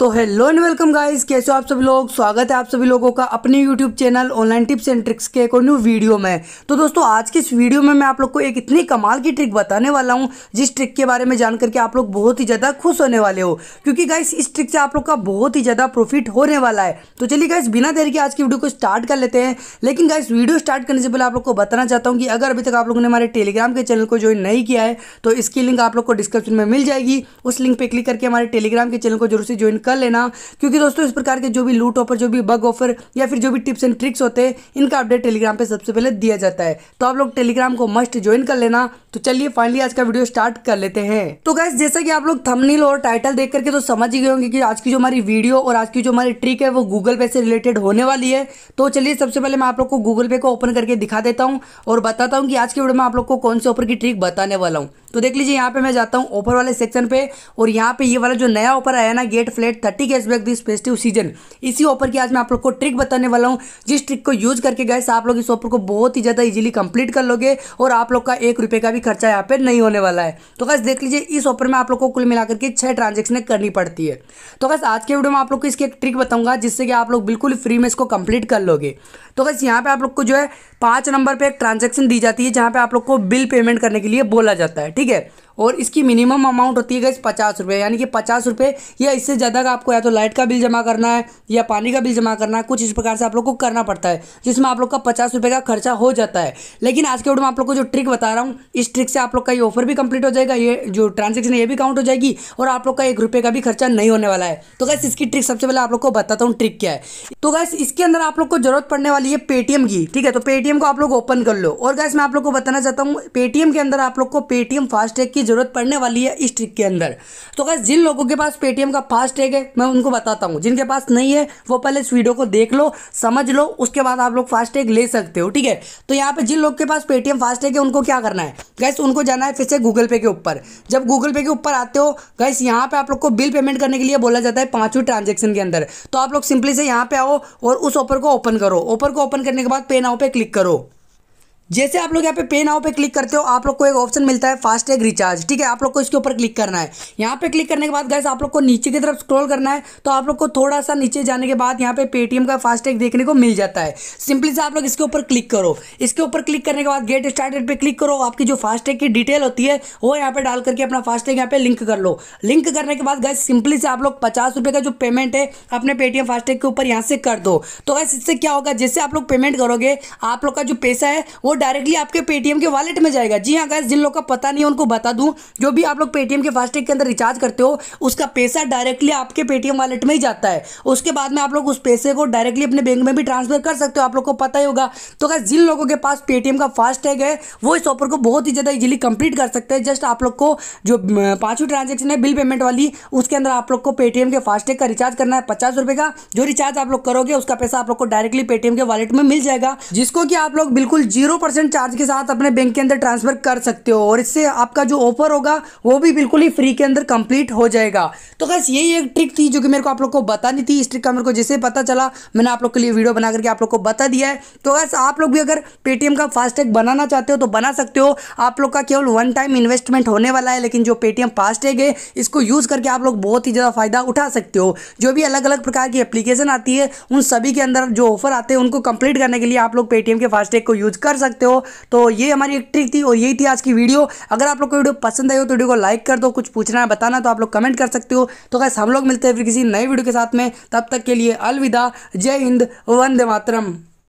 तो hello and welcome guys कैसे हो आप सभी लोग स्वागत है आप सभी लोगों का अपने YouTube channel online tips and tricks के एक और न्यू वीडियो में तो दोस्तों आज के इस वीडियो में मैं आप लोग को एक इतनी कमाल की ट्रिक बताने वाला हूं जिस ट्रिक के बारे में जानकर के आप लोग बहुत ही ज़्यादा खुश होने वाले हो क्योंकि गाइस इस ट्रिक से आप लोग का बहुत ही ज़्यादा प्रॉफिट होने वाला है तो चलिए गाइस बिना देर के आज की वीडियो को स्टार्ट कर लेते हैं लेकिन गाइस वीडियो स्टार्ट करने से पहले आप लोग को बताना चाहता हूँ कि अगर अभी तक आप लोगों ने हमारे टेलीग्राम के चैनल को ज्वाइन नहीं किया है तो इसकी लिंक आप लोग को डिस्क्रिप्शन में मिल जाएगी उस लिंक पर क्लिक करके हमारे टेलीग्राम के चैनल को जरूर से ज्वाइन कर लेना क्योंकि दोस्तों इस प्रकार के जो भी लूट ऑफर जो भी बग ऑफर या फिर जो भी टिप्स एंड ट्रिक्स होते हैं इनका अपडेट टेलीग्राम पे सबसे पहले दिया जाता है तो आप लोग टेलीग्राम को मस्ट ज्वाइन कर लेना तो चलिए फाइनली आज का वीडियो स्टार्ट कर लेते हैं तो गैस जैसा कि आप लोग थमनील और टाइटल देख करके तो समझ ही गए होंगे कि आज की जो हमारी वीडियो और आज की जो हमारी ट्रिक है वो गूगल पे से रिलेटेड होने वाली है तो चलिए सबसे पहले मैं आप लोग को गूगल पे को ओपन करके दिखा देता हूँ और बताता हूँ कि आज की वीडियो में आप लोग को कौन से ऑफर की ट्रिक बताने वाला हूँ तो देख लीजिए यहाँ पे मैं जाता हूँ ऑफर वाले सेक्शन पे और यहाँ पे ये वाला जो नया ऑफर आया ना get flat get thirty cash back this festive season इसी ऑफर की आज मैं आप लोग को ट्रिक बताने वाला हूँ जिस ट्रिक को यूज करके गए आप लोग इस ऑफर को बहुत ही ज़्यादा इजिली कंप्लीट कर लोगे और आप लोग का एक रुपये का भी खर्चा यहाँ पर नहीं होने वाला है तो गैस देख लीजिए इस ऑफर में आप लोग को कुल मिलाकर के छह ट्रांजेक्शन करनी पड़ती है तो बस आज के वीडियो में आप लोग को इसकी एक ट्रिक बताऊंगा जिससे कि आप लोग बिल्कुल फ्री में इसको कंप्लीट कर लोगे तो बस यहाँ पे आप लोग को जो है पांच नंबर पे एक ट्रांजेक्शन दी जाती है जहां पे आप लोग को बिल पेमेंट करने के लिए बोला जाता है ठीक है और इसकी मिनिमम अमाउंट होती है गैस पचास रुपये यानी कि पचास रुपये या इससे ज़्यादा का आपको या तो लाइट का बिल जमा करना है या पानी का बिल जमा करना है कुछ इस प्रकार से आप लोग को करना पड़ता है जिसमें आप लोग का पचास रुपये का खर्चा हो जाता है लेकिन आज के वोट में आप लोग को जो ट्रिक बता रहा हूँ इस ट्रिक से आप लोग का ये ऑफर भी कंप्लीट हो जाएगा ये जो ट्रांजेक्शन ये भी काउंट हो जाएगी और आप लोग का एक रुपये का भी खर्चा नहीं होने वाला है तो गैस इसकी ट्रिक सबसे पहले आप लोग को बताता हूँ ट्रिक क्या है तो गैस इसके अंदर आप लोग को जरूरत पड़ने वाली है पेटीएम की ठीक है तो पेटीएम को आप लोग ओपन कर लो और गैस मैं आप लोग को बताना चाहता हूँ पेटीएम के अंदर आप लोग को पेटीएम फास्टैग की ज़रूरत पड़ने वाली है इस ट्रिक के अंदर तो गैस जिन लोगों के पास पेटीएम का फास्ट टैग है मैं उनको बताता हूँ जिनके पास नहीं है वो पहले इस वीडियो को देख लो समझ लो उसके बाद आप लोग फास्ट टैग ले सकते हो ठीक है तो यहाँ पर जिन लोग के पास पेटीएम फास्ट टैग है उनको क्या करना है गैस उनको जाना है फिर से गूगल पे के ऊपर जब गूगल पे के ऊपर आते हो गैस यहाँ पर आप लोग को बिल पेमेंट करने के लिए बोला जाता है पाँचवीं ट्रांजेक्शन के अंदर तो आप लोग सिंपली से यहाँ पर आओ और उस ऑफर को ओपन करो ऑफर को ओपन करने के बाद पे नाउ पर क्लिक करो जैसे आप लोग यहाँ पे पे नाउ पे क्लिक करते हो आप लोग को एक ऑप्शन मिलता है फास्टैग रिचार्ज ठीक है आप लोग को इसके ऊपर क्लिक करना है यहाँ पे क्लिक करने के बाद गैस आप लोग को नीचे की तरफ स्क्रॉल करना है तो आप लोग को थोड़ा सा नीचे जाने के बाद यहाँ पे पेटीएम का फास्टैग देखने को मिल जाता है सिंपली से आप लोग इसके ऊपर क्लिक करो इसके ऊपर क्लिक करने के बाद गेट स्टार्टेड पर क्लिक करो आपकी जो फास्टैग की डिटेल होती है वो यहाँ पर डाल करके अपना फास्टैग यहाँ पे लिंक कर लो लिंक करने के बाद गैस सिंपली से आप लोग पचास का जो पेमेंट है अपने पेटीएम फास्टैग के ऊपर यहाँ से कर दो तो गैस इससे क्या होगा जैसे आप लोग पेमेंट करोगे आप लोग का जो पैसा है वो डायरेक्टली आपके पेटीएम के वॉलेट में जाएगा जी हाँ गैस जिन लोग का पता नहीं है उनको बता दूं जो भी आप लोग पेटीएम के फास्टैग के अंदर रिचार्ज करते हो उसका पैसा डायरेक्टली आपके पेटीएम वालेट में ही जाता है उसके बाद में आप लोग उस पैसे को डायरेक्टली अपने बैंक में भी ट्रांसफर कर सकते हो आप लोग को पता ही होगा तो गैस जिन लोगों के पास पेटीएम का फास्टैग है वो इस ऑफर को बहुत ही ज़्यादा ईजिली कंप्लीट कर सकते हैं जस्ट आप लोग को जो पाँचवीं ट्रांजेक्शन है बिल पेमेंट वाली उसके अंदर आप लोग को पेटीएम के फास्टैग का रिचार्ज करना है पचास रुपये का जो रिचार्ज आप लोग करोगे उसका पैसा आप लोग को डायरेक्टली पेटीएम के वॉलेट में मिल जाएगा जिसको कि आप लोग बिल्कुल जीरो परसेंट चार्ज के साथ अपने बैंक के अंदर ट्रांसफ़र कर सकते हो और इससे आपका जो ऑफर होगा वो भी बिल्कुल ही फ्री के अंदर कंप्लीट हो जाएगा तो बस यही एक ट्रिक थी जो कि मेरे को आप लोग को बतानी थी इस ट्रिक का मेरे को जैसे पता चला मैंने आप लोग के लिए वीडियो बना करके आप लोग को बता दिया है तो बस आप लोग भी अगर पेटीएम का फास्टैग बनाना चाहते हो तो बना सकते हो आप लोग का केवल वन टाइम इन्वेस्टमेंट होने वाला है लेकिन जो पेटीएम फास्टैग है इसको यूज़ करके आप लोग बहुत ही ज़्यादा फ़ायदा उठा सकते हो जो भी अलग अलग प्रकार की एप्लीकेशन आती है उन सभी के अंदर जो ऑफर आते हैं उनको कंप्लीट करने के लिए आप लोग पेटीएम के फास्टैग को यूज़ कर सकते सकते हो तो ये हमारी एक ट्रिक थी और यही थी आज की वीडियो अगर आप लोग को वीडियो पसंद आई हो तो वीडियो को लाइक कर दो कुछ पूछना है बताना तो आप लोग कमेंट कर सकते हो तो कैसे हम लोग मिलते हैं फिर किसी नई वीडियो के साथ में तब तक के लिए अलविदा जय हिंद वंदे मातरम